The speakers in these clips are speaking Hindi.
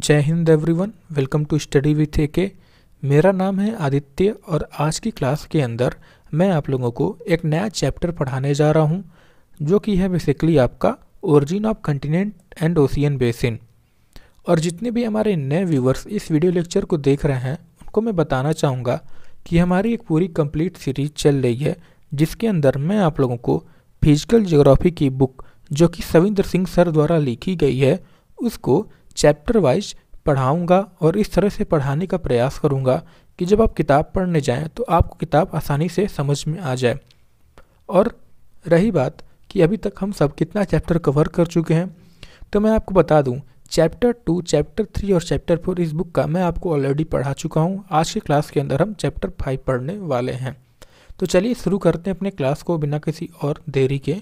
जय Hind everyone welcome to study with A K मेरा नाम है आदित्य और आज की क्लास के अंदर मैं आप लोगों को एक नया चैप्टर पढ़ाने जा रहा हूँ जो कि है बेसिकली आपका origin of continent and ocean basin और जितने भी हमारे नए व्यूवर्स इस वीडियो लेक्चर को देख रहे हैं उनको मैं बताना चाहूँगा कि हमारी एक पूरी कंप्लीट सीरीज चल रही है जिसके अंदर मैं आप लोगों को फिजिकल जोग्राफी की बुक जो कि सविंदर सिंह सर द्वारा लिखी गई है उसको चैप्टर वाइज पढ़ाऊँगा और इस तरह से पढ़ाने का प्रयास करूँगा कि जब आप किताब पढ़ने जाएँ तो आपको किताब आसानी से समझ में आ जाए और रही बात कि अभी तक हम सब कितना चैप्टर कवर कर चुके हैं तो मैं आपको बता दूं चैप्टर टू चैप्टर थ्री और चैप्टर फोर इस बुक का मैं आपको ऑलरेडी पढ़ा चुका हूँ आज की क्लास के अंदर हम चैप्टर फाइव पढ़ने वाले हैं तो चलिए शुरू करते हैं अपने क्लास को बिना किसी और देरी के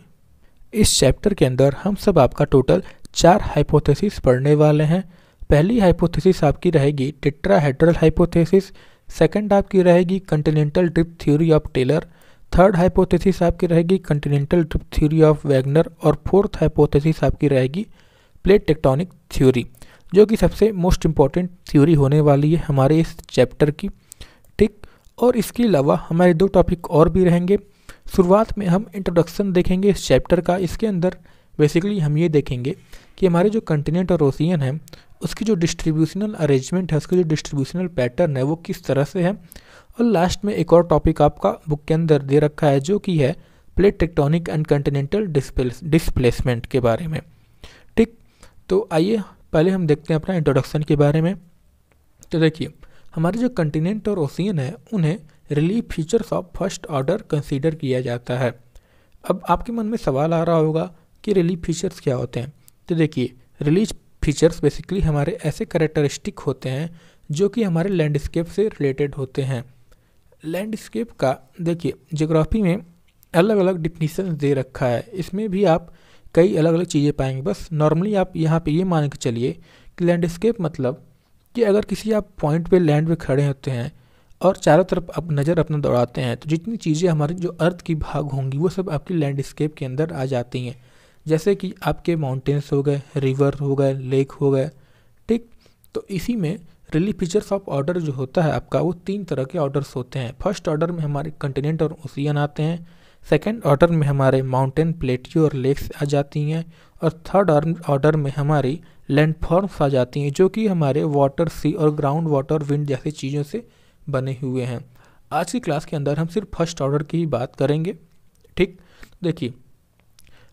इस चैप्टर के अंदर हम सब आपका टोटल चार हाइपोथेसिस पढ़ने वाले हैं पहली हाइपोथेसिस आपकी रहेगी हेड्रल हाइपोथेसिस सेकंड आपकी रहेगी continental drift theory of Taylor third hypothesis आपकी रहेगी continental drift theory of Wegener और फोर्थ हाइपोथेसिस आपकी रहेगी प्लेट टेक्टोनिक थ्योरी जो कि सबसे मोस्ट इम्पॉर्टेंट थ्योरी होने वाली है हमारे इस चैप्टर की ठीक और इसके अलावा हमारे दो टॉपिक और भी रहेंगे शुरुआत में हम इंट्रोडक्शन देखेंगे इस चैप्टर का इसके अंदर बेसिकली हम ये देखेंगे कि हमारे जो कंटिनेंट और ओसियन है उसकी जो डिस्ट्रीब्यूशनल अरेंजमेंट है उसका जो डिस्ट्रीब्यूशनल पैटर्न है वो किस तरह से है और लास्ट में एक और टॉपिक आपका बुक के अंदर दे रखा है जो कि है plate tectonic and continental displacement के बारे में ठीक तो आइए पहले हम देखते हैं अपना इंट्रोडक्शन के बारे में तो देखिए हमारे जो कंटिनेंट और ओसियन है उन्हें relief features of first order consider किया जाता है अब आपके मन में सवाल आ रहा होगा कि रिलीफ फीचर्स क्या होते हैं तो देखिए रिलीज फीचर्स बेसिकली हमारे ऐसे करेक्टरिस्टिक होते हैं जो कि हमारे लैंडस्केप से रिलेटेड होते हैं लैंडस्केप का देखिए जोग्राफी में अलग अलग डिफिनीसन दे रखा है इसमें भी आप कई अलग अलग चीज़ें पाएंगे बस नॉर्मली आप यहाँ पे ये यह मान के चलिए कि लैंडस्केप मतलब कि अगर किसी आप पॉइंट पे लैंड पे खड़े होते हैं और चारों तरफ आप नज़र अपना दौड़ाते हैं तो जितनी चीज़ें हमारी जो अर्थ की भाग होंगी वो सब आपकी लैंडस्केप के अंदर आ जाती हैं जैसे कि आपके माउंटेन्स हो गए रिवर हो गए लेक हो गए ठीक तो इसी में रिली फीचर्स ऑफ ऑर्डर जो होता है आपका वो तीन तरह के ऑर्डर्स होते हैं फर्स्ट ऑर्डर में हमारे कंटिनेंट और ओसियन आते हैं सेकेंड ऑर्डर में हमारे माउंटेन प्लेटियो और लेक्स आ जाती हैं और थर्ड ऑर्डर में हमारी लैंडफॉर्म्स आ जाती हैं जो कि हमारे वाटर सी और ग्राउंड वाटर विंड जैसी चीज़ों से बने हुए हैं आज की क्लास के अंदर हम सिर्फ फर्स्ट ऑर्डर की ही बात करेंगे ठीक देखिए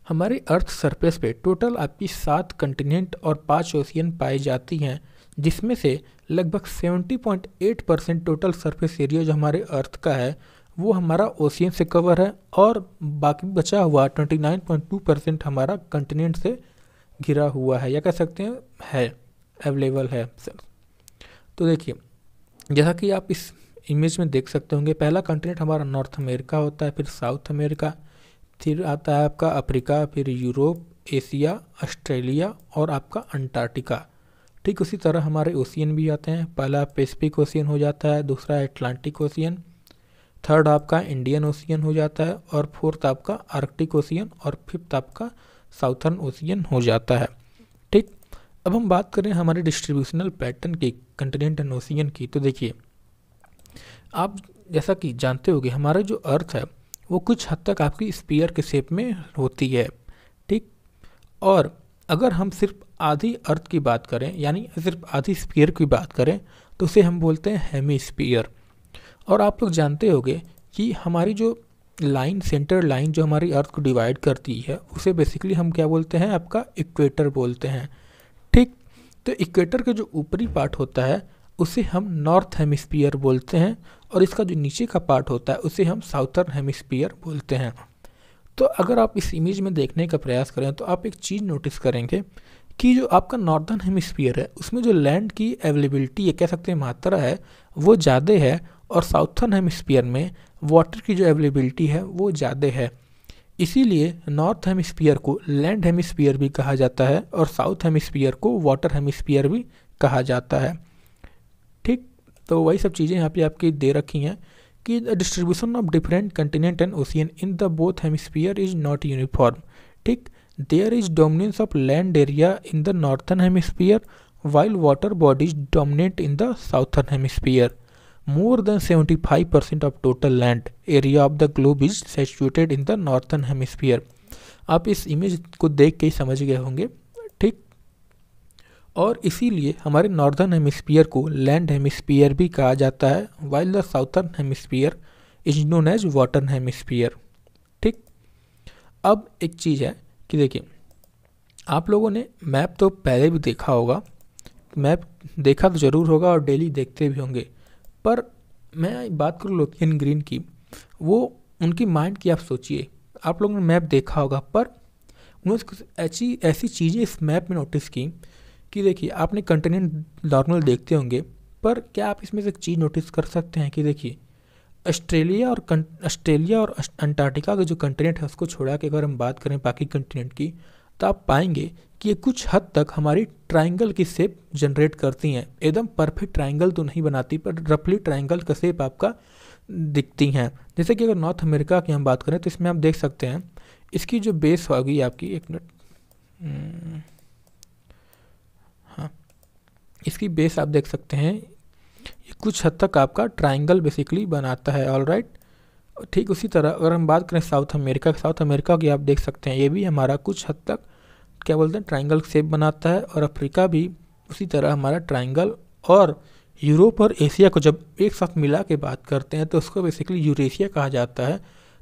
हमारे अर्थ सरफेस पे टोटल आपकी सात कंटिनेंट और पाँच ओशियन पाई जाती हैं जिसमें से लगभग 70.8 परसेंट टोटल सरफेस एरिया जो हमारे अर्थ का है वो हमारा ओशियन से कवर है और बाकी बचा हुआ 29.2 परसेंट हमारा कंटिनेंट से घिरा हुआ है या कह सकते हैं है अवेलेबल है तो देखिए जैसा कि आप इस इमेज में देख सकते होंगे पहला कंटिनेंट हमारा नॉर्थ अमेरिका होता है फिर साउथ अमेरिका फिर आता है आपका अफ्रीका फिर यूरोप एशिया ऑस्ट्रेलिया और आपका अंटार्कटिका ठीक उसी तरह हमारे ओशियन भी आते हैं पहला पेसिफिक ओशियन हो जाता है दूसरा एटलांटिक ओशियन थर्ड आपका इंडियन ओशियन हो जाता है और फोर्थ आपका आर्कटिक ओशियन और फिफ्थ आपका साउथर्न ओशियन हो जाता है ठीक अब हम बात करें हमारे डिस्ट्रीब्यूशनल पैटर्न की कंटिनेंट एंड ओशियन की तो देखिए आप जैसा कि जानते होंगे हमारा जो अर्थ है वो कुछ हद तक आपकी स्पीयर के शेप में होती है ठीक और अगर हम सिर्फ आधी अर्थ की बात करें यानी सिर्फ आधी स्पीयर की बात करें तो उसे हम बोलते हैं हेमी स्पीयर और आप लोग जानते होंगे कि हमारी जो लाइन सेंटर लाइन जो हमारी अर्थ को डिवाइड करती है उसे बेसिकली हम क्या बोलते हैं आपका इक्वेटर बोलते हैं ठीक तो इक्वेटर का जो ऊपरी पार्ट होता है उसे हम नॉर्थ हेमिस्फीयर बोलते हैं और इसका जो नीचे का पार्ट होता है उसे हम साउथर्न हेमिस्फीयर बोलते हैं तो अगर आप इस इमेज में देखने का प्रयास करें तो आप एक चीज़ नोटिस करेंगे कि जो आपका नॉर्दर्न हेमिस्फीयर है उसमें जो लैंड की अवेलेबिलिटी या कह सकते हैं मात्रा है वो ज़्यादा है और साउथर्न हेमिस्फीयर में वाटर की जो अवेलेबिलिटी है वो ज़्यादा है इसीलिए नॉर्थ हेमिस्फीयर को लैंड हेमिस्फीयर भी कहा जाता है और साउथ हेमिस्फीयर को वाटर हेमिस्फीयर भी कहा जाता है तो वही सब चीज़ें यहाँ पे आपकी दे रखी हैं कि the distribution of different continent and ocean in the both hemisphere is not uniform ठीक there is dominance of land area in the northern hemisphere while water bodies dominate in the southern hemisphere seventy five percent of total land area of the globe is situated in the northern hemisphere आप इस इमेज को देख के ही समझ गए होंगे और इसीलिए हमारे नॉर्दर्न हेमिस्फीयर को लैंड हेमिस्फीयर भी कहा जाता है while the southern hemisphere is known as water hemisphere ठीक अब एक चीज़ है कि देखिए आप लोगों ने मैप तो पहले भी देखा होगा मैप देखा तो ज़रूर होगा और डेली देखते भी होंगे पर मैं बात करूँ लोथियन ग्रीन की वो उनकी माइंड की आप सोचिए आप लोगों ने मैप देखा होगा पर उन्होंने ऐसी ऐसी चीज़ें इस मैप में नोटिस की कि देखिए आपने कंटिनेंट नॉर्मल देखते होंगे पर क्या आप इसमें से एक चीज़ नोटिस कर सकते हैं कि देखिए ऑस्ट्रेलिया और ऑस्ट्रेलिया और अंटार्कटिका का जो कंटिनेंट है उसको छोड़ा के अगर हम बात करें बाकी कंटिनेंट की तो आप पाएंगे कि ये कुछ हद तक हमारी ट्राइंगल की सेप जनरेट करती हैं एकदम परफेक्ट ट्राइंगल तो नहीं बनाती पर रफली ट्राइंगल का सेप आपका दिखती हैं जैसे कि अगर नॉर्थ अमेरिका की हम बात करें तो इसमें आप देख सकते हैं इसकी जो बेस होगी आपकी एक मिनट हम्म, इसकी बेस आप देख सकते हैं ये कुछ हद तक आपका ट्राइंगल बेसिकली बनाता है ऑल राइट ठीक उसी तरह अगर हम बात करें साउथ अमेरिका साउथ अमेरिका की आप देख सकते हैं ये भी हमारा कुछ हद तक क्या बोलते हैं ट्राइंगल शेप बनाता है और अफ्रीका भी उसी तरह हमारा ट्राइंगल और यूरोप और एशिया को जब एक साथ मिला के बात करते हैं तो उसको बेसिकली यूरेशिया कहा जाता है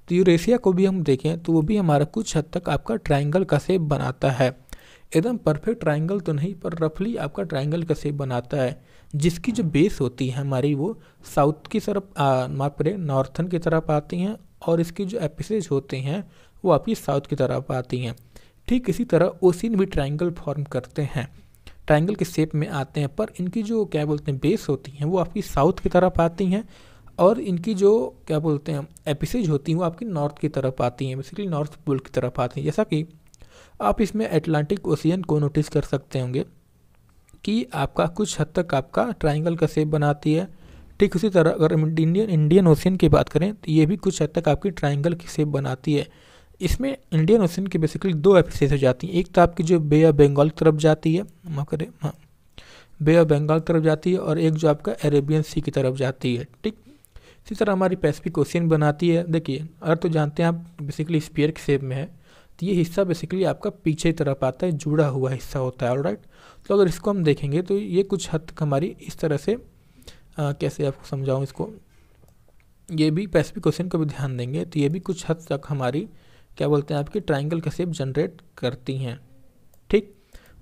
तो यूरेशिया को भी हम देखें तो वो भी हमारा कुछ हद तक आपका ट्राइंगल का शेप बनाता है एकदम परफेक्ट ट्राइंगल तो नहीं पर रफली आपका ट्राइंगल का शेप बनाता है जिसकी जो बेस होती है हमारी वो साउथ की तरफ माफ करें नॉर्थन की तरफ आती हैं और इसकी जो एपिसेज होते हैं वो आपकी साउथ की तरफ आती हैं ठीक इसी तरह ओसिन भी ट्राइंगल फॉर्म करते हैं ट्राइंगल के शेप में आते हैं पर इनकी जो क्या बोलते हैं बेस होती हैं वो आपकी साउथ की तरफ आती हैं और इनकी जो क्या बोलते हैं एपिसेज होती हैं वो आपकी नॉर्थ की तरफ आती हैं बेसिकली नॉर्थ पोल की तरफ आती हैं जैसा कि आप इसमें एटलांटिक ओशियन को नोटिस कर सकते होंगे कि आपका कुछ हद तक आपका ट्राइंगल का शेप बनाती है ठीक उसी तरह अगर इंडियन इंडियन ओशियन की बात करें तो ये भी कुछ हद तक आपकी ट्राइंगल की शेप बनाती है इसमें इंडियन ओशियन की बेसिकली दो एपिसेज हो जाती हैं एक तो आपकी जो बे ऑफ बंगाल की तरफ जाती है माफ करें हाँ बे ऑफ बंगाल की तरफ जाती है और एक जो आपका अरेबियन सी की तरफ जाती है ठीक इसी तरह हमारी पैसिफिक ओशियन बनाती है देखिए अर्थ तो जानते हैं आप बेसिकली स्पीयर के शेप में है तो ये हिस्सा बेसिकली आपका पीछे तरफ आता है जुड़ा हुआ हिस्सा होता है और राइट तो अगर इसको हम देखेंगे तो ये कुछ हद तक हमारी इस तरह से आ, कैसे आपको समझाऊँ इसको ये भी पैसिफिक क्वेश्चन को भी ध्यान देंगे तो ये भी कुछ हद तक हमारी क्या बोलते हैं आपकी ट्राइंगल का सेप जनरेट करती हैं ठीक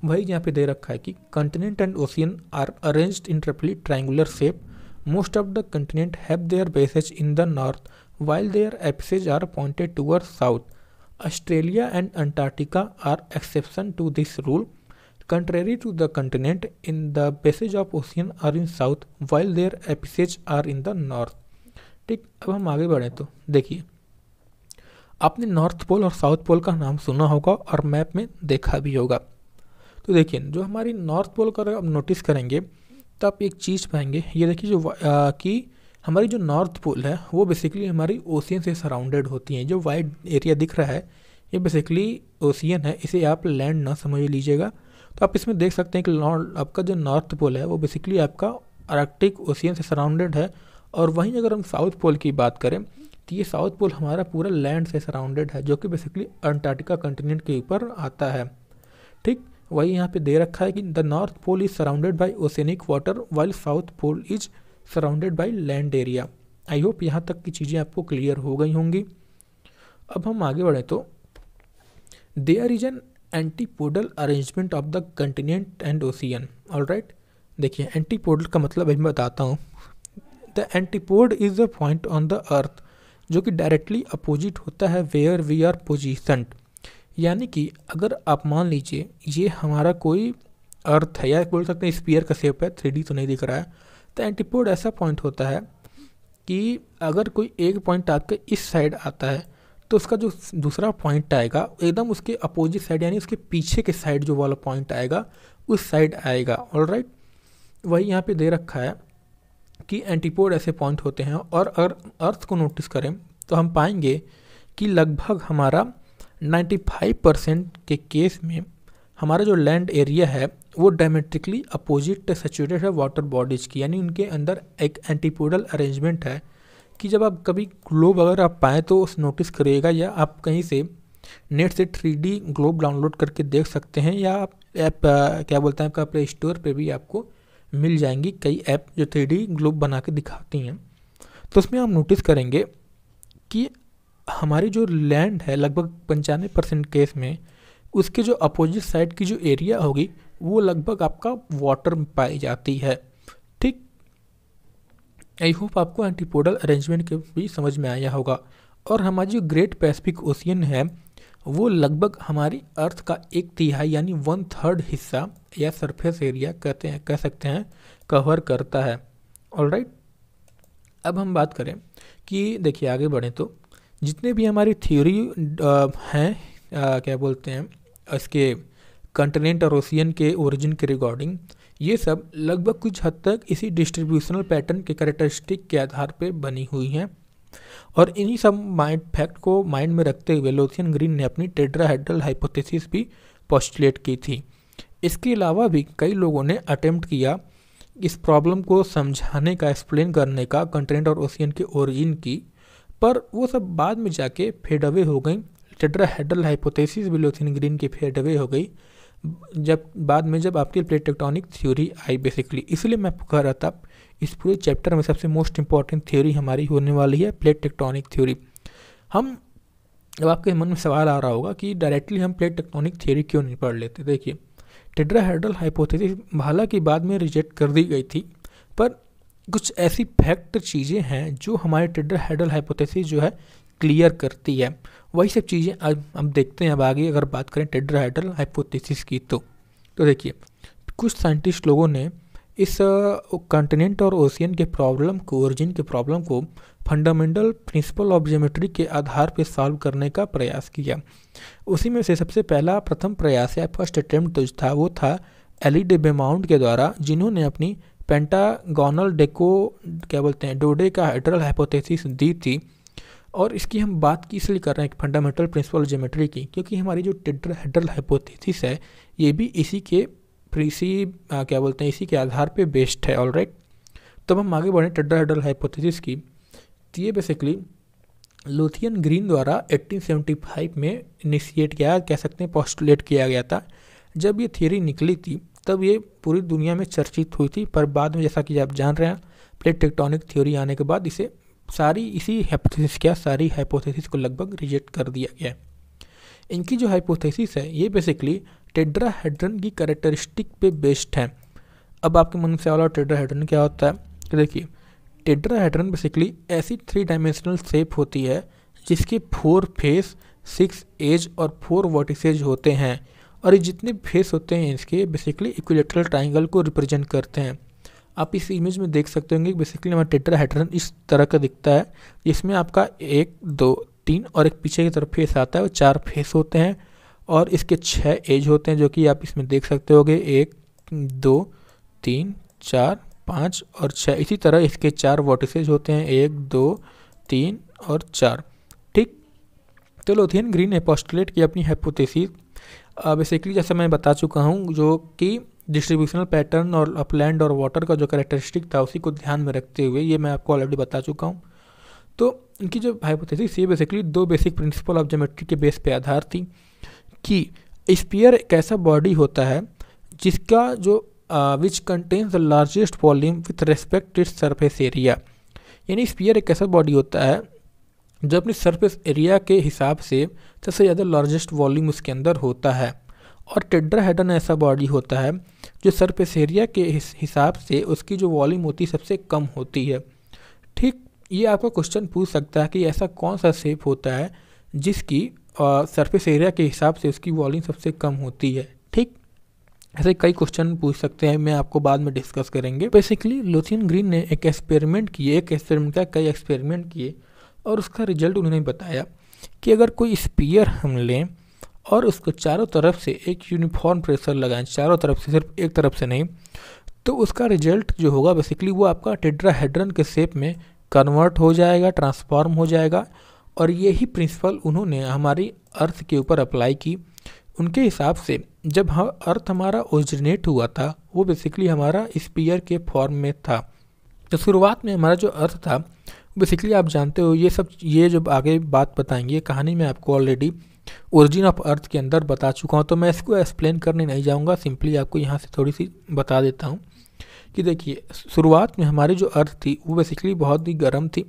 वही यहाँ पे दे रखा है कि continent and ocean are arrange in triply triangular shape most of the continent have their bases in the north while their apices are pointed toward south Australia and Antarctica are exception to this rule. Contrary to the continent, in the bases of ocean are in south, while their episages are in the north. ठीक अब हम आगे बढ़ें तो देखिए आपने नॉर्थ पोल और साउथ पोल का नाम सुना होगा और मैप में देखा भी होगा तो देखिए जो हमारी नॉर्थ पोल का अगर आप नोटिस करेंगे तो आप एक चीज़ पाएंगे ये देखिए जो कि हमारी जो नॉर्थ पोल है वो बेसिकली हमारी ओशियन से सराउंडेड होती हैं जो वाइड एरिया दिख रहा है ये बेसिकली ओशियन है इसे आप लैंड ना समझ लीजिएगा तो आप इसमें देख सकते हैं कि आपका जो नॉर्थ पोल है वो बेसिकली आपका आर्कटिक ओशियन से सराउंडेड है और वहीं अगर हम साउथ पोल की बात करें तो ये साउथ पोल हमारा पूरा लैंड से सराउंडेड है जो कि बेसिकली अंटार्कटिका कंटिनेंट के ऊपर आता है ठीक वही यहाँ पे दे रखा है कि the north pole is surrounded by oceanic water while south pole is surrounded by land area I hope यहाँ तक की चीज़ें आपको क्लियर हो गई होंगी अब हम आगे बढ़ें तो there is an antipodal arrangement of the continent and ocean all right देखिए एंटीपोडल का मतलब अभी मैं बताता हूँ the antipode is a point on the earth जो कि डायरेक्टली अपोजिट होता है वेयर वी आर पोजिशंट यानी कि अगर आप मान लीजिए ये हमारा कोई अर्थ है या बोल सकते हैं स्पीयर का शेप है थ्री तो नहीं दिख रहा है तो एंटीपोड ऐसा पॉइंट होता है कि अगर कोई एक पॉइंट आपके इस साइड आता है तो उसका जो दूसरा पॉइंट आएगा एकदम उसके अपोजिट साइड यानी उसके पीछे के साइड जो वाला पॉइंट आएगा उस साइड आएगा ऑल राइट वही यहाँ पे दे रखा है कि एंटीपोड ऐसे पॉइंट होते हैं और अगर अर्थ को नोटिस करें तो हम पाएंगे कि लगभग हमारा 95 परसेंट के केस में हमारा जो लैंड एरिया है वो डायमेट्रिकली अपोजिट सेचुरेटेड है वाटर बॉडीज़ की यानी उनके अंदर एक एंटीपोडल अरेंजमेंट है कि जब आप कभी ग्लोब अगर आप पाएँ तो उस नोटिस करिएगा या आप कहीं से नेट से थ्री डी ग्लोब डाउनलोड करके देख सकते हैं या आप ऐप क्या बोलते हैं आपका प्ले स्टोर पर भी आपको मिल जाएंगी कई ऐप जो थ्री डी ग्लोब बना के दिखाती हैं तो उसमें आप नोटिस करेंगे कि हमारी जो लैंड है लगभग पंचानवे परसेंट केस में उसके जो अपोजिट साइड की जो एरिया होगी वो लगभग आपका वाटर में पाई जाती है ठीक आई होप आपको एंटीपोडल अरेंजमेंट के भी समझ में आया होगा और हमारी जो ग्रेट पैसिफिक ओशियन है वो लगभग हमारी अर्थ का एक तिहाई यानी वन थर्ड हिस्सा या सरफेस एरिया कहते हैं कह सकते हैं कवर करता है ऑल राइट अब हम बात करें कि देखिए आगे बढ़ें तो जितने भी हमारी थ्योरी हैं क्या बोलते हैं इसके कंटिनेंट और ओशियन के ओरिजिन के रिकॉर्डिंग ये सब लगभग कुछ हद तक इसी डिस्ट्रीब्यूशनल पैटर्न के करेक्टरिस्टिक के आधार पर बनी हुई हैं और इन्हीं सब माइंड फैक्ट को माइंड में रखते हुए लोथियन ग्रीन ने अपनी टेड्राहेड्रल हाइपोथेसिस भी पॉस्टुलेट की थी इसके अलावा भी कई लोगों ने अटेम्प्ट किया इस प्रॉब्लम को समझाने का एक्सप्लेन करने का कंटेंट और ओशियन के ओरिजिन की पर वो सब बाद में जाके फेड अवे हो गई टेट्राहेड्रल हाइपोथेसिस विलोथिन ग्रीन की फेड अवे हो गई जब बाद में जब आपकी प्लेट टेक्टोनिक थ्योरी आई बेसिकली इसलिए मैं कह रहा था इस पूरे चैप्टर में सबसे मोस्ट इंपॉर्टेंट थ्योरी हमारी होने वाली है प्लेट टेक्टोनिक थ्योरी हम अब आपके मन में सवाल आ रहा होगा कि डायरेक्टली हम प्लेट टेक्टोनिक थ्योरी क्यों नहीं पढ़ लेते देखिए टेड्राहाइड्रल हाइपोथेसिस हालांकि बाद में रिजेक्ट कर दी गई थी पर कुछ ऐसी फैक्ट चीज़ें हैं जो हमारे टेड्राहाइड्रल हाइपोथेसिस जो है क्लियर करती है वही सब चीज़ें अब हम देखते हैं अब आगे अगर बात करें हाइड्रल हाइपोथेसिस की तो तो देखिए कुछ साइंटिस्ट लोगों ने इस कंटिनेंट और ओशियन के प्रॉब्लम को ओरिजिन के प्रॉब्लम को फंडामेंटल प्रिंसिपल ऑफ जोमेट्री के आधार पर सॉल्व करने का प्रयास किया उसी में से सबसे पहला प्रथम प्रयास या फर्स्ट अटैम्प्ट जो था वो था एली बेमाउंट के द्वारा जिन्होंने अपनी पेंटागोनल डेको क्या बोलते हैं डोडे का हाइड्रल हाइपोथेसिस दी थी और इसकी हम बात की इसलिए कर रहे हैं फंडामेंटल प्रिंसिपल जोमेट्री की क्योंकि हमारी जो टेट्राहेड्रल हाइपोथेसिस है ये भी इसी के इसी क्या बोलते हैं इसी के आधार पे बेस्ड है ऑल राइट तब हम आगे बढ़ें टेट्राहेड्रल हाइपोथेसिस की तो ये बेसिकली लोथियन ग्रीन द्वारा 1875 में इनिशिएट किया कह सकते हैं पॉस्टुलेट किया गया था जब ये थियोरी निकली थी तब ये पूरी दुनिया में चर्चित हुई थी पर बाद में जैसा कि आप जान रहे हैं प्लेट टेक्टोनिक थ्योरी आने के बाद इसे सारी इसी हाइपोथेसिस क्या सारी हाइपोथेसिस को लगभग रिजेक्ट कर दिया गया है इनकी जो हाइपोथेसिस है ये बेसिकली टेड्राहेड्रन की करेक्टरिस्टिक पे बेस्ड है अब आपके मन से वाला टेड्राहेड्रन क्या होता है देखिए टेड्राहेड्रन बेसिकली ऐसी थ्री डायमेंशनल शेप होती है जिसके फोर फेस सिक्स एज और फोर वर्टिसेज होते हैं और ये जितने फेस होते हैं इसके बेसिकली इक्विलेटरल ट्राइंगल को रिप्रेजेंट करते हैं आप इस इमेज में देख सकते होंगे बेसिकली हमारा टेटर टेट्राहेड्रन इस तरह का दिखता है इसमें आपका एक दो तीन और एक पीछे की तरफ फेस आता है और चार फेस होते हैं और इसके छः एज होते हैं जो कि आप इसमें देख सकते होगे एक दो तीन चार पाँच और छः इसी तरह इसके चार वोटिसज होते हैं एक दो तीन और चार ठीक तो लोथियन ग्रीन ने की अपनी हाइपोथेसिस बेसिकली जैसा मैं बता चुका हूँ जो कि डिस्ट्रीब्यूशनल पैटर्न और अपलैंड और वाटर का जो करेक्टरिस्टिक था उसी को ध्यान में रखते हुए ये मैं आपको ऑलरेडी बता चुका हूँ तो इनकी जो हाइपोथेसिस ये बेसिकली दो बेसिक प्रिंसिपल ऑफ जोमेट्री के बेस पे आधार थी कि स्पीयर एक ऐसा बॉडी होता है जिसका जो which contains the largest volume with respect its surface area यानी स्पीयर एक ऐसा बॉडी होता है जो अपनी सरफेस एरिया के हिसाब से सबसे ज़्यादा लार्जेस्ट वॉल्यूम उसके अंदर होता है और हेडन ऐसा बॉडी होता है जो सरफेस एरिया के हिसाब से उसकी जो वॉल्यूम होती है सबसे कम होती है ठीक ये आपका क्वेश्चन पूछ सकता है कि ऐसा कौन सा सेप होता है जिसकी सरफेस एरिया के हिसाब से उसकी वॉल्यूम सबसे कम होती है ठीक ऐसे कई क्वेश्चन पूछ सकते हैं मैं आपको बाद में डिस्कस करेंगे बेसिकली लोथियन ग्रीन ने एक एक्सपेरिमेंट किए एक एक्सपेरिमेंट का कई एक्सपेरिमेंट किए और उसका रिजल्ट उन्होंने बताया कि अगर कोई स्पीयर हम लें और उसको चारों तरफ से एक यूनिफॉर्म प्रेशर लगाएं चारों तरफ से सिर्फ एक तरफ से नहीं तो उसका रिजल्ट जो होगा बेसिकली वो आपका टेड्राहेड्रन के शेप में कन्वर्ट हो जाएगा ट्रांसफॉर्म हो जाएगा और यही प्रिंसिपल उन्होंने हमारी अर्थ के ऊपर अप्लाई की उनके हिसाब से जब हम अर्थ हमारा ओरिजिनेट हुआ था वो बेसिकली हमारा स्पीयर के फॉर्म में था तो शुरुआत में हमारा जो अर्थ था बेसिकली आप जानते हो ये सब ये जब आगे बात बताएंगे कहानी में आपको ऑलरेडी ओरिजिन ऑफ अर्थ के अंदर बता चुका हूँ तो मैं इसको एक्सप्लेन करने नहीं जाऊँगा सिंपली आपको यहाँ से थोड़ी सी बता देता हूँ कि देखिए शुरुआत में हमारी जो अर्थ थी वो बेसिकली बहुत ही गर्म थी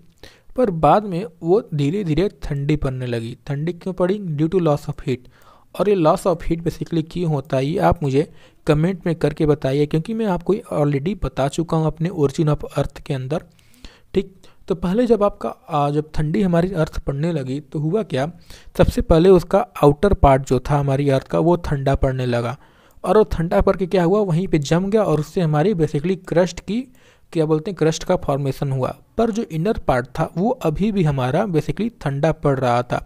पर बाद में वो धीरे धीरे ठंडी पड़ने लगी ठंडी क्यों पड़ी due to loss of heat और ये लॉस ऑफ हीट बेसिकली क्यों होता है ये आप मुझे कमेंट में करके बताइए क्योंकि मैं आपको ऑलरेडी बता चुका हूँ अपने ओरिजिन ऑफ अर्थ के अंदर तो पहले जब आपका जब ठंडी हमारी अर्थ पड़ने लगी तो हुआ क्या सबसे पहले उसका आउटर पार्ट जो था हमारी अर्थ का वो ठंडा पड़ने लगा और वो ठंडा पड़ के क्या हुआ वहीं पे जम गया और उससे हमारी बेसिकली क्रस्ट की क्या बोलते हैं क्रस्ट का फॉर्मेशन हुआ पर जो इनर पार्ट था वो अभी भी हमारा बेसिकली ठंडा पड़ रहा था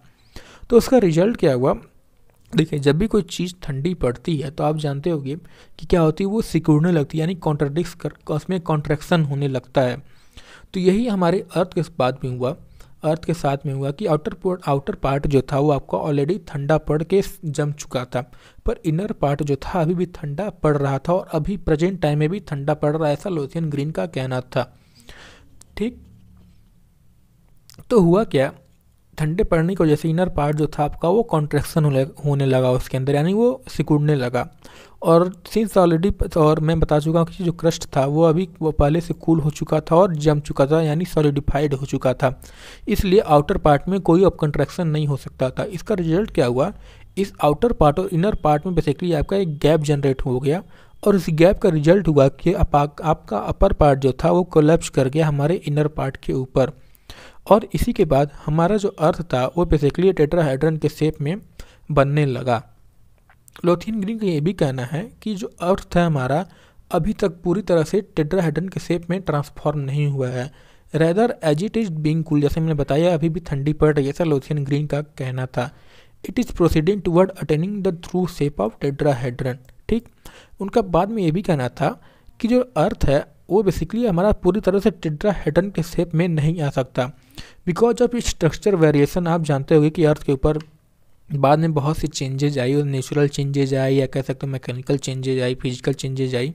तो उसका रिजल्ट क्या हुआ देखिए जब भी कोई चीज़ ठंडी पड़ती है तो आप जानते होंगे कि क्या होती है वो सिकुड़ने लगती है यानी कॉन्ट्राडिक्स कर उसमें कॉन्ट्रैक्शन होने लगता है तो यही हमारे अर्थ के बाद में हुआ अर्थ के साथ में हुआ कि आउटर पोर्ट आउटर पार्ट जो था वो आपका ऑलरेडी ठंडा पड़ के जम चुका था पर इनर पार्ट जो था अभी भी ठंडा पड़ रहा था और अभी प्रेजेंट टाइम में भी ठंडा पड़ रहा है ऐसा लोथियन ग्रीन का कहना था ठीक तो हुआ क्या ठंडे पड़ने की वजह से इनर पार्ट जो था आपका वो कॉन्ट्रेक्शन होने लगा उसके अंदर यानी वो सिकुड़ने लगा और सिंस ऑलरेडी और मैं बता चुका हूँ कि जो क्रस्ट था वो अभी वो पहले से कूल हो चुका था और जम चुका था यानी सॉलिडिफाइड हो चुका था इसलिए आउटर पार्ट में कोई अब कंट्रैक्शन नहीं हो सकता था इसका रिजल्ट क्या हुआ इस आउटर पार्ट और इनर पार्ट में बेसिकली आपका एक गैप जनरेट हो गया और इस गैप का रिजल्ट हुआ कि आपका अपर पार्ट जो था वो कोलेप्स कर गया हमारे इनर पार्ट के ऊपर और इसी के बाद हमारा जो अर्थ था वो बेसिकली टेट्राहाइड्रन के शेप में बनने लगा लोथियन ग्रीन का ये भी कहना है कि जो अर्थ है हमारा अभी तक पूरी तरह से टेट्राहाइड्रन के शेप में ट्रांसफॉर्म नहीं हुआ है rather as it is being cool जैसे मैंने बताया अभी भी ठंडी पड़ रही है ऐसा लोथियन ग्रीन का कहना था it is proceeding toward attaining the through shape of tetrahedron ठीक उनका बाद में ये भी कहना था कि जो अर्थ है वो बेसिकली हमारा पूरी तरह से टिड्रा हेटन के शेप में नहीं आ सकता बिकॉज ऑफ स्ट्रक्चर वेरिएशन आप जानते होंगे कि अर्थ के ऊपर बाद में बहुत सी चेंजेज आई और नेचुरल चेंजेज आई या कह सकते हो मैकेनिकल चेंजेज आई फिजिकल चेंजेज आई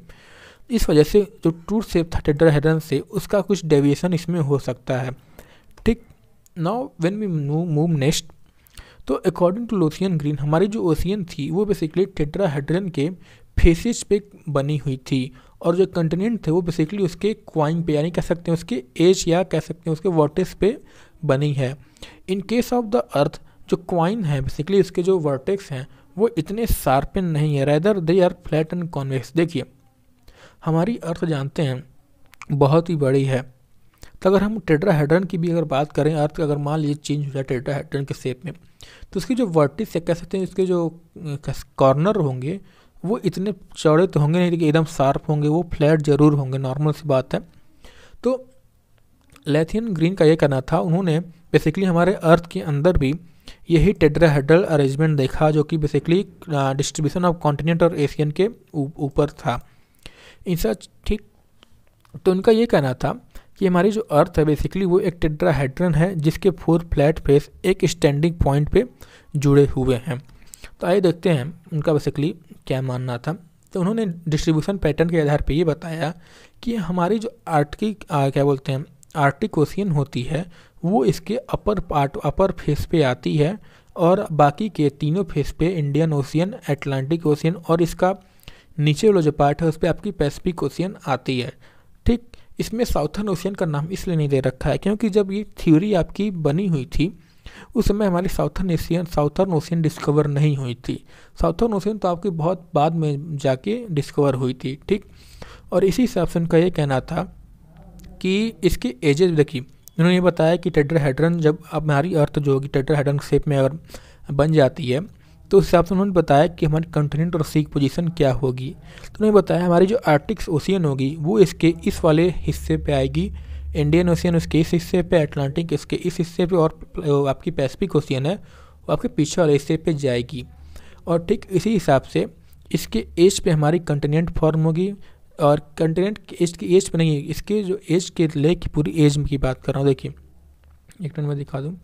इस वजह से जो टू सेप था टेडर हेडन से उसका कुछ डेविएशन इसमें हो सकता है ठीक now when we move next तो अकॉर्डिंग टू लोसियन ग्रीन हमारी जो ओसियन थी वो बेसिकली टेड्रा हेड्रन के फेसिस पे बनी हुई थी और जो कंटिनेंट थे वो बेसिकली उसके क्वाइन पे यानी कह सकते हैं उसके एज या कह सकते हैं उसके वर्टिस पे बनी है in case of the earth जो क्वाइन है बेसिकली उसके जो वर्टिक्स हैं वो इतने सार्पिन नहीं है rather they are flat and convex देखिए हमारी अर्थ जानते हैं बहुत ही बड़ी है तो अगर हम टेड्रा हेड्रन की भी अगर बात करें अर्थ अगर मान लीजिए चेंज हो जाए टेड्रा हेड्रन के शेप में तो उसकी जो वर्टिस या कह सकते हैं उसके जो कॉर्नर होंगे वो इतने चौड़े तो होंगे नहीं कि एकदम शार्प होंगे वो फ्लैट ज़रूर होंगे नॉर्मल सी बात है तो लेथियन ग्रीन का ये कहना था उन्होंने बेसिकली हमारे अर्थ के अंदर भी यही टेड्राहेड्रल अरेंजमेंट देखा जो कि बेसिकली डिस्ट्रीब्यूशन ऑफ कॉन्टिनेंट और एशियन के ऊपर था इन सच ठीक तो उनका ये कहना था कि हमारी जो अर्थ है बेसिकली वो एक टेड्राहेड्रन है जिसके फोर फ्लैट फेस एक स्टैंडिंग पॉइंट पे जुड़े हुए हैं तो आइए देखते हैं उनका बेसिकली क्या मानना था तो उन्होंने डिस्ट्रीब्यूशन पैटर्न के आधार पर ये बताया कि हमारी जो आर्टिक क्या बोलते हैं आर्टिक ओशियन होती है वो इसके अपर पार्ट अपर फेस पे आती है और बाकी के तीनों फेस पे इंडियन ओशियन एटलांटिक ओशियन और इसका नीचे वाला जो पार्ट है उस पर आपकी पैसिफिक ओशियन आती है ठीक इसमें साउथर्न ओशियन का नाम इसलिए नहीं दे रखा है क्योंकि जब ये थ्योरी आपकी बनी हुई थी उस समय हमारी southern ocean southern ocean discover नहीं हुई थी साउथर्न ओशियन तो आपकी बहुत बाद में जाके डिस्कवर हुई थी ठीक और इसी हिसाब से उनका ये कहना था कि इसके एजेस देखिए उन्होंने बताया कि टेडर हेड्रन जब हमारी अर्थ जो होगी टेडर हेड्रन शेप में अगर बन जाती है तो उस हिसाब से उन्होंने बताया कि हमारी कंटिनेंट और सीक पोजीशन क्या होगी तो उन्होंने बताया हमारी जो आर्टिक्स ओशियन होगी वो इसके इस वाले हिस्से पे आएगी इंडियन ओशियन उसके इस हिस्से पे अटलांटिक इसके इस हिस्से पे और आपकी पैसिफिक ओशियन है वो आपके पीछे वाले हिस्से पे जाएगी और ठीक इसी हिसाब से इसके एज पे हमारी कंटिनेंट फॉर्म होगी और कंटिनेंट के एज की एज पर नहीं इसके जो एज के ले की पूरी एज की बात कर रहा हूँ देखिए एक मिनट में दिखा दूँ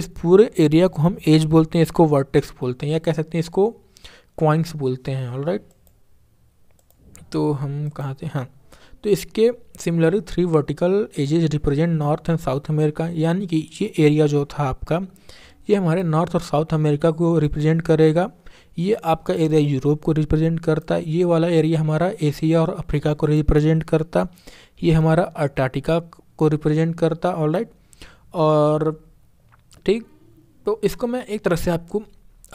इस पूरे एरिया को हम एज बोलते हैं इसको वर्टेक्स बोलते हैं या कह सकते हैं इसको क्वाइंस बोलते हैं ऑल राइट तो हम कहाँ थे हाँ तो इसके similarly three vertical edges represent north and south America यानी कि ये एरिया जो था आपका ये हमारे नॉर्थ और साउथ अमेरिका को रिप्रेजेंट करेगा ये आपका एरिया यूरोप को रिप्रेजेंट करता है ये वाला एरिया हमारा एशिया और अफ्रीका को रिप्रेजेंट करता ये हमारा अंटार्कटिका को रिप्रेजेंट करता ऑल राइट और ठीक तो इसको मैं एक तरह से आपको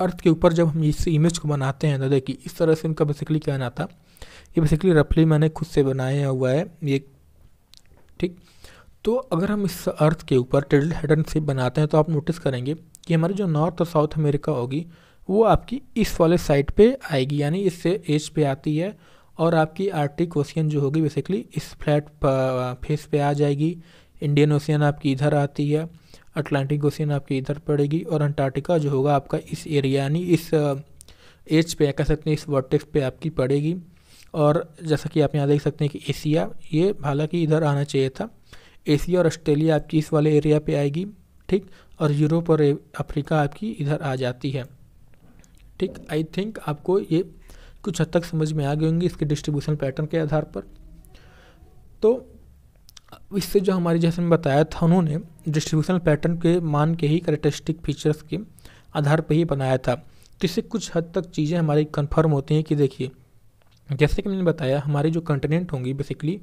अर्थ के ऊपर जब हम इस इमेज को बनाते हैं तो देखिए इस तरह से उनका बेसिकली कहना था ये बेसिकली रफली मैंने खुद से बनाया हुआ है ये ठीक तो अगर हम इस अर्थ के ऊपर टेडल हेडन से बनाते हैं तो आप नोटिस करेंगे कि हमारी जो नॉर्थ और साउथ अमेरिका होगी वो आपकी इस वाले साइड पे आएगी यानी इससे एज पे आती है और आपकी आर्टिक ओशियन जो होगी बेसिकली इस फ्लैट फेस पे आ जाएगी इंडियन ओशियन आपकी इधर आती है अटलांटिक ओशियन आपकी इधर पड़ेगी और अंटार्कटिका जो होगा आपका इस एरिया यानी इस एज पे कह सकते हैं इस वर्टेक्स पे आपकी पड़ेगी और जैसा कि आप यहाँ देख सकते हैं कि एशिया ये हालांकि इधर आना चाहिए था एशिया और ऑस्ट्रेलिया आपकी इस वाले एरिया पे आएगी ठीक और यूरोप और अफ्रीका आपकी इधर आ जाती है ठीक आई थिंक आपको ये कुछ हद तक समझ में आ गई होंगी इसके डिस्ट्रीब्यूशन पैटर्न के आधार पर तो इससे जो हमारी जैसे मैं बताया था उन्होंने डिस्ट्रीब्यूशन पैटर्न के मान के ही करेक्टरिस्टिक फीचर्स के आधार पर ही बनाया था तो इससे कुछ हद तक चीज़ें हमारी कन्फर्म होती हैं कि देखिए जैसे कि मैंने बताया हमारी जो कंटिनेंट होंगी बेसिकली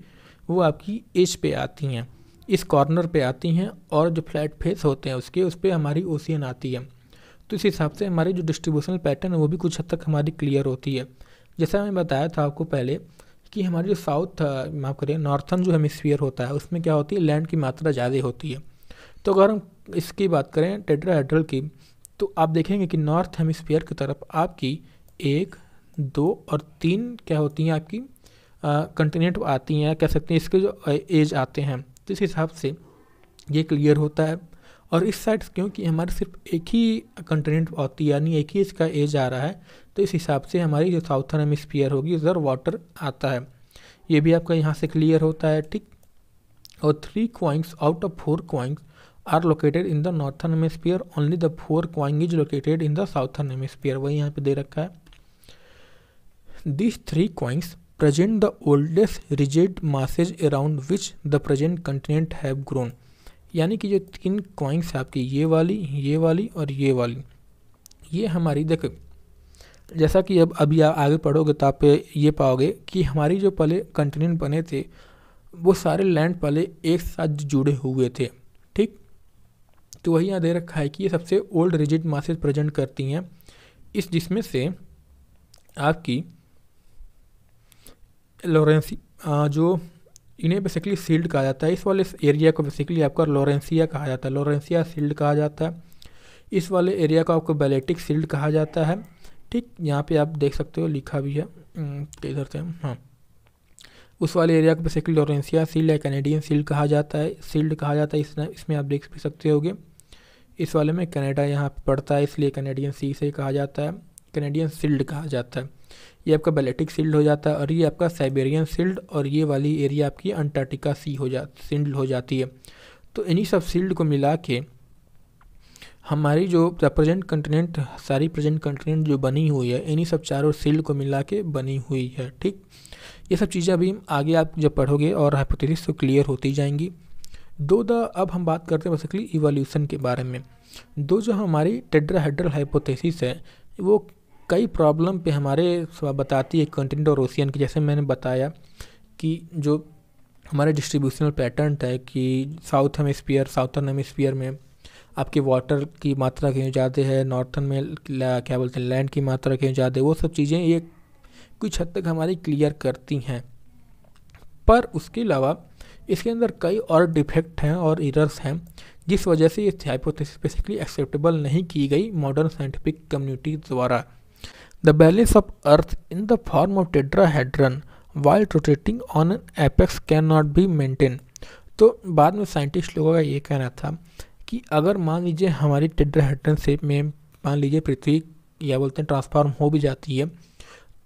वो आपकी एज पे आती हैं इस कॉर्नर पे आती हैं और जो फ्लैट फेस होते हैं उसके उस पर हमारी ओशियन आती है तो इस हिसाब से हमारी जो डिस्ट्रीब्यूशनल पैटर्न है वो भी कुछ हद तक हमारी क्लियर होती है जैसा मैंने बताया था आपको पहले कि हमारी जो साउथ माफ करिए नॉर्थन जो हेमिसफियर होता है उसमें क्या होती है लैंड की मात्रा ज़्यादा होती है तो अगर हम इसकी बात करें टेट्राहेड्रल की तो आप देखेंगे कि नॉर्थ हेमिसफियर की तरफ आपकी एक दो और तीन क्या होती हैं आपकी कंटिनेंट आती हैं कह सकते हैं इसके जो एज आते हैं तो इस हिसाब से ये क्लियर होता है और इस साइड क्योंकि हमारे सिर्फ एक ही कंटिनेंट आती है यानी एक ही इसका एज आ रहा है तो इस हिसाब से हमारी जो साउथर्न हेमिस्फीयर होगी उधर वाटर आता है ये भी आपका यहाँ से क्लियर होता है ठीक और three quoins out of four quoins are located in the northern hemisphere only the four quoin is located in the southern hemisphere वही यहाँ पे दे रखा है These three coins present the oldest rigid masses around which the present continent have grown यानी कि जो तीन कॉइंस है आपकी ये वाली ये वाली और ये वाली ये हमारी देखो जैसा कि अब अभी आप आगे पढ़ोगे तो आप ये पाओगे कि हमारी जो पहले कंटिनेंट बने थे वो सारे लैंड पहले एक साथ जुड़े हुए थे ठीक तो वही यहाँ दे रखा है कि ये सबसे ओल्ड रिजिड मासेज प्रेजेंट करती हैं इस जिसमें से आपकी लॉरेंसी जो इन्हें बेसिकली सील्ड कहा जाता है इस वाले एरिया को बेसिकली आपका लॉरेंसिया कहा जाता है लॉरेंसिया सील्ड कहा जाता है इस वाले एरिया को आपको बैलेटिक सील्ड कहा जाता है ठीक यहाँ पे आप देख सकते हो लिखा भी है तो इधर से हाँ उस वाले एरिया को बेसिकली लॉरेंसिया सील्ड या कैनेडियन सील्ड कहा जाता है सील्ड कहा जाता है इसमें इसमें आप देख भी सकते हो इस वाले में कनाडा यहाँ पड़ता है इसलिए कैनेडियन सी से कहा जाता है कैनेडियन सील्ड कहा जाता है ये आपका बैलेटिक सील्ड हो जाता है और ये आपका साइबेरियन सील्ड और ये वाली एरिया आपकी अंटार्कटिका सी हो जा सील्ड हो जाती है तो इन्हीं सब सील्ड को मिला के हमारी जो प्रेजेंट कंटिनेंट सारी प्रेजेंट कंटिनेंट जो बनी हुई है इन्हीं सब चारों सील्ड को मिला के बनी हुई है ठीक ये सब चीज़ें अभी आगे आप जब पढ़ोगे और हाइपोथेसिस तो क्लियर होती जाएंगी दो द अब हम बात करते हैं बेसिकली इवोल्यूशन के बारे में दो जो हमारी टेड्राहेड्रल हाइपोथेसिस है वो कई प्रॉब्लम पे हमारे बताती है कंटेंट और ओशियन की जैसे मैंने बताया कि जो हमारे डिस्ट्रीब्यूशनल पैटर्न है कि साउथ हेमस्पियर साउथर्न हेमिस्फीयर में आपके वाटर की मात्रा क्यों ज़्यादा है नॉर्थन में क्या बोलते हैं लैंड की मात्रा क्यों ज़्यादा है वो सब चीज़ें ये कुछ हद तक हमारी क्लियर करती हैं पर उसके अलावा इसके अंदर कई और डिफेक्ट हैं और इरर्स हैं जिस वजह से ये हाइपोथेसिस बेसिकली एक्सेप्टेबल नहीं की गई मॉडर्न साइंटिफिक कम्युनिटी द्वारा The balance of Earth in the form of tetrahedron while rotating on an apex cannot be maintained. तो बाद में साइंटिस्ट लोगों का ये कहना था कि अगर मान लीजिए हमारी टेड्राहेड्रन शेप में मान लीजिए पृथ्वी या बोलते हैं ट्रांसफॉर्म हो भी जाती है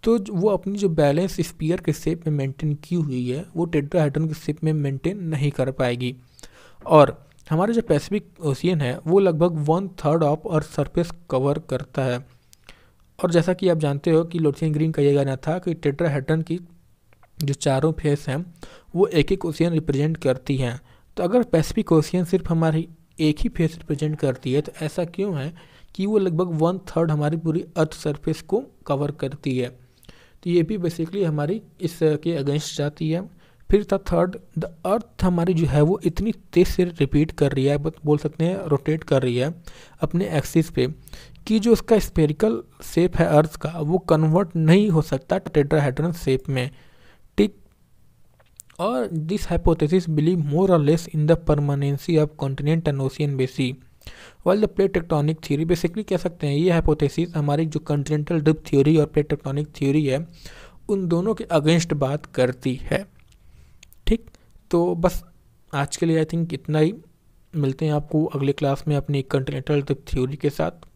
तो वो अपनी जो बैलेंस स्पीयर के शेप में मेंटेन की हुई है वो टेड्राहेड्रन के शेप में मेंटेन नहीं कर पाएगी और हमारा जो पैसिफिक ओशियन है वो लगभग one third of earth surface cover करता है और जैसा कि आप जानते हो कि लोथियन ग्रीन का ये गाना था कि टेट्राहेड्रन की जो चारों फेस हैं वो एक एक ओशियन रिप्रेजेंट करती हैं तो अगर पैसिफिक ओशियन सिर्फ हमारी एक ही फेस रिप्रेजेंट करती है तो ऐसा क्यों है कि वो लगभग वन थर्ड हमारी पूरी अर्थ सरफेस को कवर करती है तो ये भी बेसिकली हमारी इस के अगेंस्ट जाती है फिर था थर्ड द अर्थ हमारी जो है वो इतनी तेज़ से रिपीट कर रही है बोल सकते हैं रोटेट कर रही है अपने एक्सिस पे कि जो उसका स्पेरिकल शेप है अर्थ का वो कन्वर्ट नहीं हो सकता टेट्राहेड्रन शेप में ठीक और this hypothesis believe more or less in the permanency of continent and ocean basin world the plate tectonic theory basically कह सकते हैं ये हाइपोथेसिस हमारी जो कॉन्टिनेंटल ड्रिप थ्योरी और प्लेट टेक्टोनिक थ्योरी है उन दोनों के अगेंस्ट बात करती है ठीक तो बस आज के लिए आई थिंक इतना ही मिलते हैं आपको अगले क्लास में अपनी कंटिनेंटल ड्रिप थ्योरी के साथ